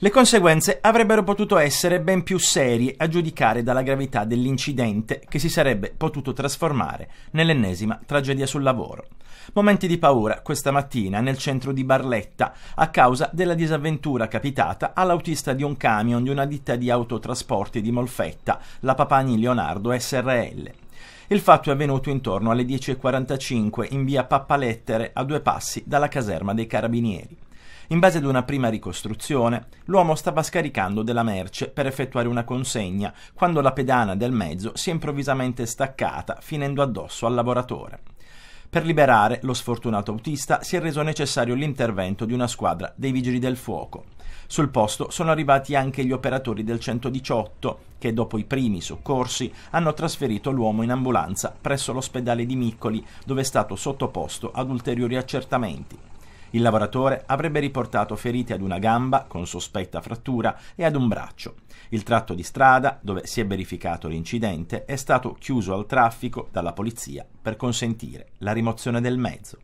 Le conseguenze avrebbero potuto essere ben più serie a giudicare dalla gravità dell'incidente che si sarebbe potuto trasformare nell'ennesima tragedia sul lavoro. Momenti di paura questa mattina nel centro di Barletta a causa della disavventura capitata all'autista di un camion di una ditta di autotrasporti di Molfetta, la Papagni Leonardo SRL. Il fatto è avvenuto intorno alle 10.45 in via Pappalettere a due passi dalla caserma dei carabinieri. In base ad una prima ricostruzione, l'uomo stava scaricando della merce per effettuare una consegna quando la pedana del mezzo si è improvvisamente staccata, finendo addosso al lavoratore. Per liberare lo sfortunato autista si è reso necessario l'intervento di una squadra dei vigili del fuoco. Sul posto sono arrivati anche gli operatori del 118 che dopo i primi soccorsi hanno trasferito l'uomo in ambulanza presso l'ospedale di Miccoli dove è stato sottoposto ad ulteriori accertamenti. Il lavoratore avrebbe riportato ferite ad una gamba con sospetta frattura e ad un braccio. Il tratto di strada, dove si è verificato l'incidente, è stato chiuso al traffico dalla polizia per consentire la rimozione del mezzo.